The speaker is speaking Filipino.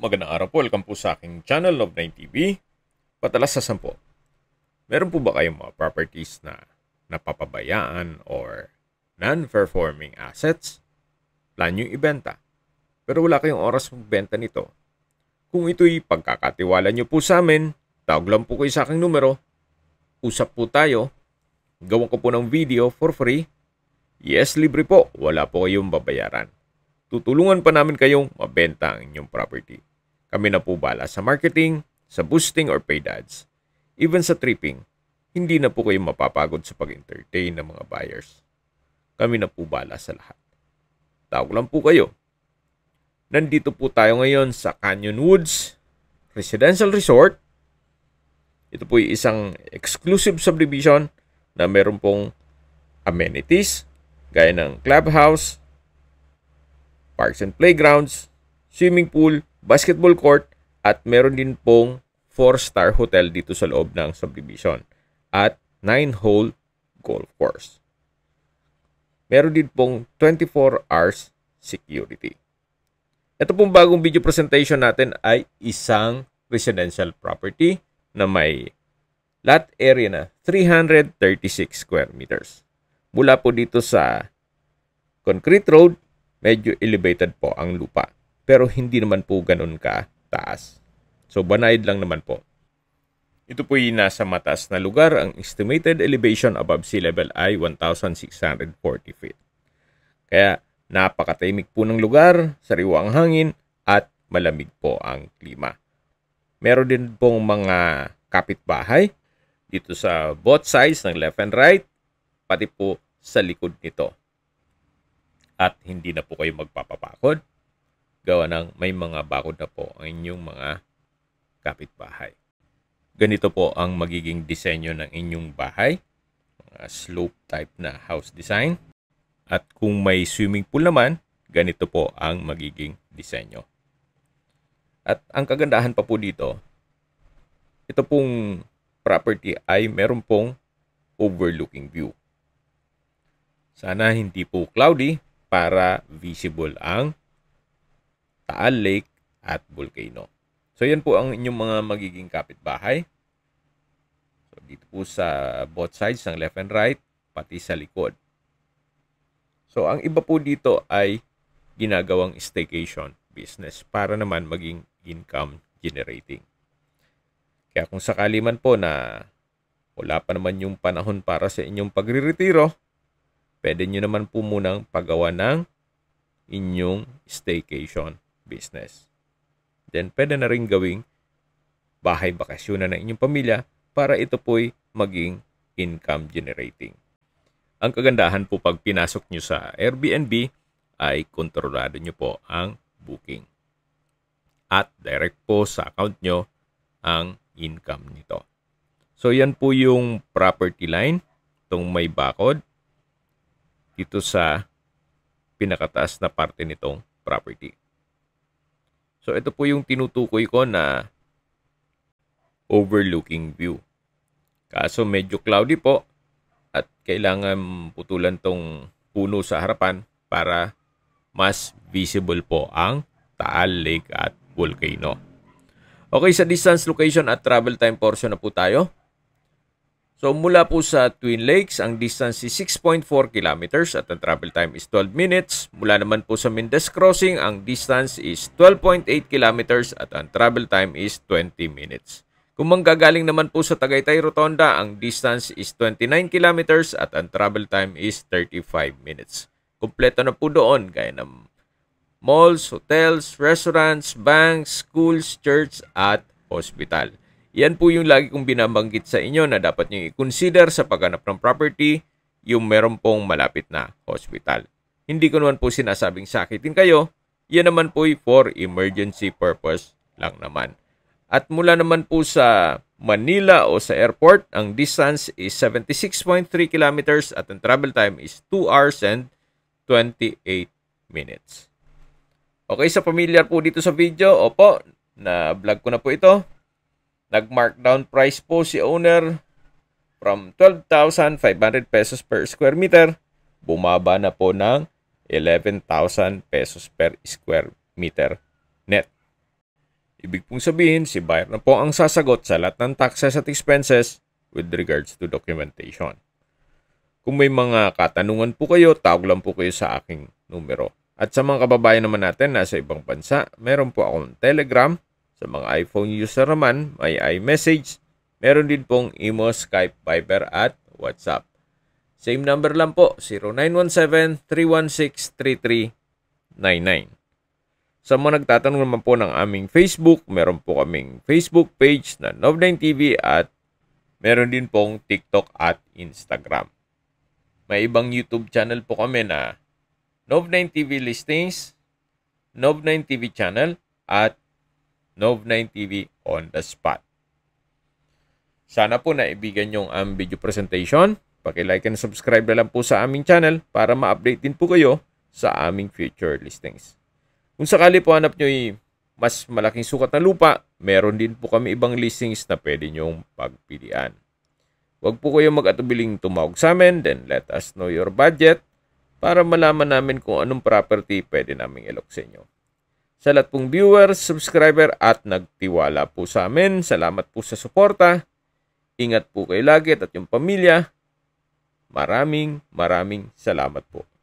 Magandang araw po. Welcome po sa aking channel of 9TV. Patalas sa 10. Meron po ba kayong mga properties na napapabayaan or non-performing assets? Plan yung ibenta. Pero wala kayong oras magbenta nito. Kung ito'y pagkakatiwala nyo po sa amin, tawag lang po kayo sa aking numero. Usap po tayo. Gawin ko po ng video for free. Yes, libre po. Wala po kayong babayaran. Tutulungan pa namin kayong mabenta ang inyong property. Kami na po bala sa marketing, sa boosting or paid ads. Even sa tripping, hindi na po kayo mapapagod sa pag-entertain ng mga buyers. Kami na po bala sa lahat. Tawag lang po kayo. Nandito po tayo ngayon sa Canyon Woods Residential Resort. Ito po ay isang exclusive subdivision na meron pong amenities gaya ng clubhouse, parks and playgrounds, swimming pool, basketball court at meron din pong 4-star hotel dito sa loob ng subdivision at 9-hole golf course. Meron din pong 24 hours security. Ito pong bagong video presentation natin ay isang residential property na may lot area na 336 square meters. Mula po dito sa concrete road, medyo elevated po ang lupa pero hindi naman po ganun ka taas. So banayad lang naman po. Ito po yung nasa mataas na lugar, ang estimated elevation above sea level ay 1,640 feet. Kaya napakatahimik po ng lugar, sariwa ang hangin, at malamig po ang klima. Meron din pong mga kapitbahay dito sa both sides ng left and right, pati po sa likod nito. At hindi na po kayo magpapapakod gawa ng may mga bakod na po ang inyong mga kapitbahay. Ganito po ang magiging disenyo ng inyong bahay, mga slope type na house design. At kung may swimming pool naman, ganito po ang magiging disenyo. At ang kagandahan pa po dito, ito pong property ay meron pong overlooking view. Sana hindi po cloudy para visible ang Taal Lake at Volcano. So yan po ang inyong mga magiging kapitbahay. So dito po sa both sides ng left and right pati sa likod. So ang iba po dito ay ginagawang staycation business para naman maging income generating. Kaya kung sakali man po na wala pa naman yung panahon para sa inyong pagriritiro, pwede nyo naman po munang paggawa ng inyong staycation business. Then pwede na rin gawing bahay bakasyonan ng inyong pamilya para ito po'y maging income generating. Ang kagandahan po pag pinasok nyo sa Airbnb ay kontrolado nyo po ang booking. At direct po sa account nyo ang income nito. So yan po yung property line, itong may bakod, dito sa pinakataas na parte nitong property. So ito po yung tinutukoy ko na overlooking view. Kaso medyo cloudy po at kailangan putulan tong puno sa harapan para mas visible po ang Taal Lake at Volcano. Okay, sa distance, location at travel time portion na po tayo. So mula po sa Twin Lakes, ang distance is 6.4 kilometers at ang travel time is 12 minutes. Mula naman po sa Mendez Crossing, ang distance is 12.8 kilometers at ang travel time is 20 minutes. Kung manggagaling naman po sa Tagaytay Rotonda, ang distance is 29 kilometers at ang travel time is 35 minutes. Kompleto na po doon gaya ng malls, hotels, restaurants, banks, schools, church at hospital. Yan po yung lagi kong binabanggit sa inyo na dapat nyo i-consider sa paghanap ng property yung meron pong malapit na hospital. Hindi ko naman po sinasabing sakitin kayo, yan naman po for emergency purpose lang naman. At mula naman po sa Manila o sa airport, ang distance is 76.3 kilometers at ang travel time is 2 hours and 28 minutes. Okay, sa pamilyar po dito sa video, opo, na vlog ko na po ito. Nag-markdown price po si owner from 12,500 pesos per square meter, bumaba na po ng 11,000 pesos per square meter net. Ibig pong sabihin, si buyer na po ang sasagot sa lahat ng taxes at expenses with regards to documentation. Kung may mga katanungan po kayo, tawag lang po kayo sa aking numero. At sa mga kababayan naman natin nasa ibang bansa, meron po akong Telegram sa mga iPhone user naman, may iMessage. Meron din pong Imo, Skype, Viber at WhatsApp. Same number lang po, 0917-316-3399. Sa mga nagtatanong naman po ng aming Facebook, meron po kaming Facebook page na Nov9TV at meron din pong TikTok at Instagram. May ibang YouTube channel po kami na Nov9TV Listings, Nov9TV Channel, at Nov9 TV on the spot. Sana po naibigan yung ang video presentation. Paki-like and subscribe na lang po sa aming channel para ma-update din po kayo sa aming future listings. Kung sakali po hanap nyo mas malaking sukat na lupa, meron din po kami ibang listings na pwede nyong pagpilian. Huwag po kayong mag-atubiling tumawag sa amin, then let us know your budget para malaman namin kung anong property pwede naming ilok sa inyo. Sa lahat pong viewers, subscriber at nagtiwala po sa amin. Salamat po sa suporta. Ingat po kayo lagi at yung pamilya. Maraming maraming salamat po.